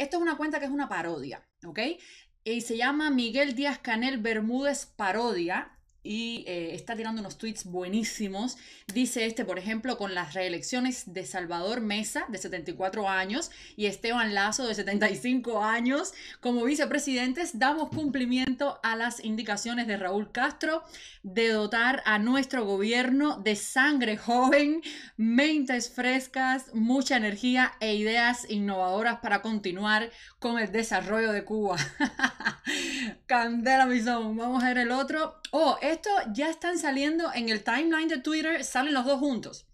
Esto es una cuenta que es una parodia, ¿ok? Y se llama Miguel Díaz Canel Bermúdez Parodia y eh, está tirando unos tweets buenísimos. Dice este, por ejemplo, con las reelecciones de Salvador Mesa, de 74 años, y Esteban Lazo, de 75 años, como vicepresidentes, damos cumplimiento a las indicaciones de Raúl Castro de dotar a nuestro gobierno de sangre joven, mentes frescas, mucha energía e ideas innovadoras para continuar con el desarrollo de Cuba. Candela, Vamos a ver el otro. Oh, esto ya están saliendo en el timeline de Twitter. Salen los dos juntos.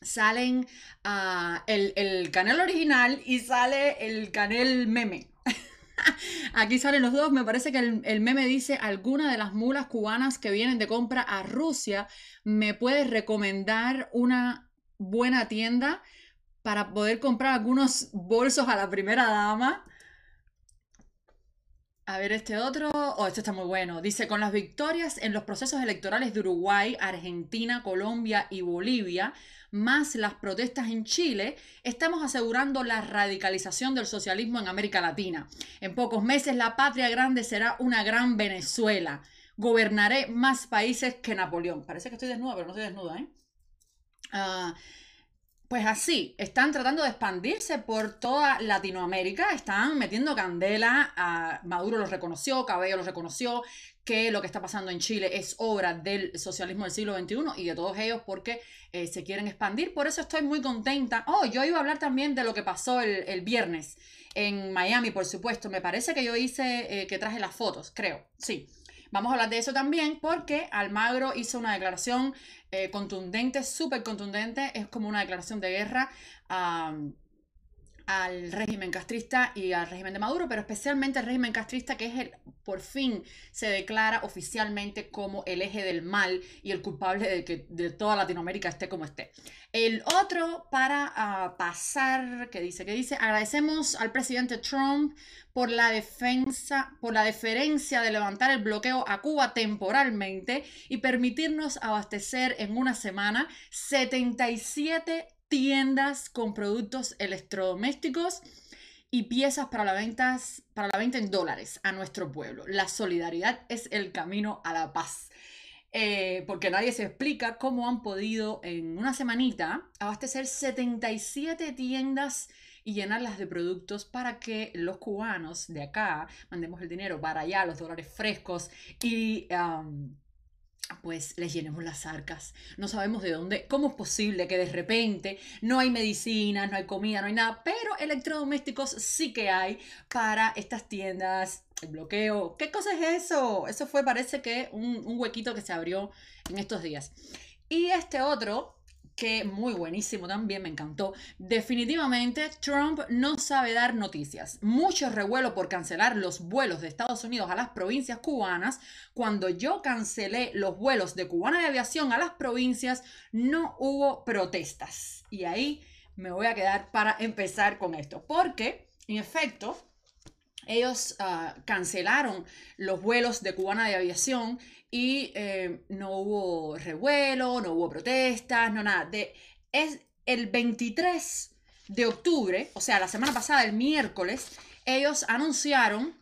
Salen ah, el, el canal original y sale el canal meme. Aquí salen los dos. Me parece que el, el, meme dice, alguna de las mulas cubanas que vienen de compra a Rusia, ¿me puede recomendar una buena tienda para poder comprar algunos bolsos a la primera dama? A ver este otro, oh, este está muy bueno. Dice, con las victorias en los procesos electorales de Uruguay, Argentina, Colombia y Bolivia, más las protestas en Chile, estamos asegurando la radicalización del socialismo en América Latina. En pocos meses la patria grande será una gran Venezuela. Gobernaré más países que Napoleón. Parece que estoy desnuda, pero no estoy desnuda, ¿eh? Ah... Pues así, están tratando de expandirse por toda Latinoamérica, están metiendo candela, a Maduro los reconoció, Cabello los reconoció, que lo que está pasando en Chile es obra del socialismo del siglo XXI y de todos ellos porque eh, se quieren expandir. Por eso estoy muy contenta. Oh, yo iba a hablar también de lo que pasó el, viernes en Miami, por supuesto. Me parece que yo hice, eh, que traje las fotos, creo, sí. Vamos a hablar de eso también porque Almagro hizo una declaración eh, contundente, súper contundente, es como una declaración de guerra. a al régimen castrista y al régimen de Maduro, pero especialmente al régimen castrista que es el, por fin se declara oficialmente como el eje del mal y el culpable de que de toda Latinoamérica esté como esté. El otro para ah, pasar, que dice, que dice, agradecemos al presidente Trump por la defensa, por la deferencia de levantar el bloqueo a Cuba temporalmente y permitirnos abastecer en una semana 77 tiendas con productos electrodomésticos y piezas para la, venta, para la venta en dólares a nuestro pueblo. La solidaridad es el camino a la paz. Eh, porque nadie se explica cómo han podido en una semanita abastecer 77 tiendas y llenarlas de productos para que los cubanos de acá mandemos el dinero para allá, los dólares frescos y... Um, pues les llenemos las arcas. No sabemos de dónde, cómo es posible que de repente no hay medicina, no hay comida, no hay nada, pero electrodomésticos sí que hay para estas tiendas. El bloqueo, ¿qué cosa es eso? Eso fue, parece que, un, un huequito que se abrió en estos días. Y este otro, que muy buenísimo también, me encantó. Definitivamente, Trump no sabe dar noticias. Mucho revuelo por cancelar los vuelos de Estados Unidos a las provincias cubanas. Cuando yo cancelé los vuelos de cubana de aviación a las provincias, no hubo protestas. Y ahí me voy a quedar para empezar con esto, porque en efecto, ellos ah, cancelaron los vuelos de cubana de aviación y eh, no hubo revuelo, no hubo protestas, no nada. es el 23 de octubre, o sea, la semana pasada, el miércoles, ellos anunciaron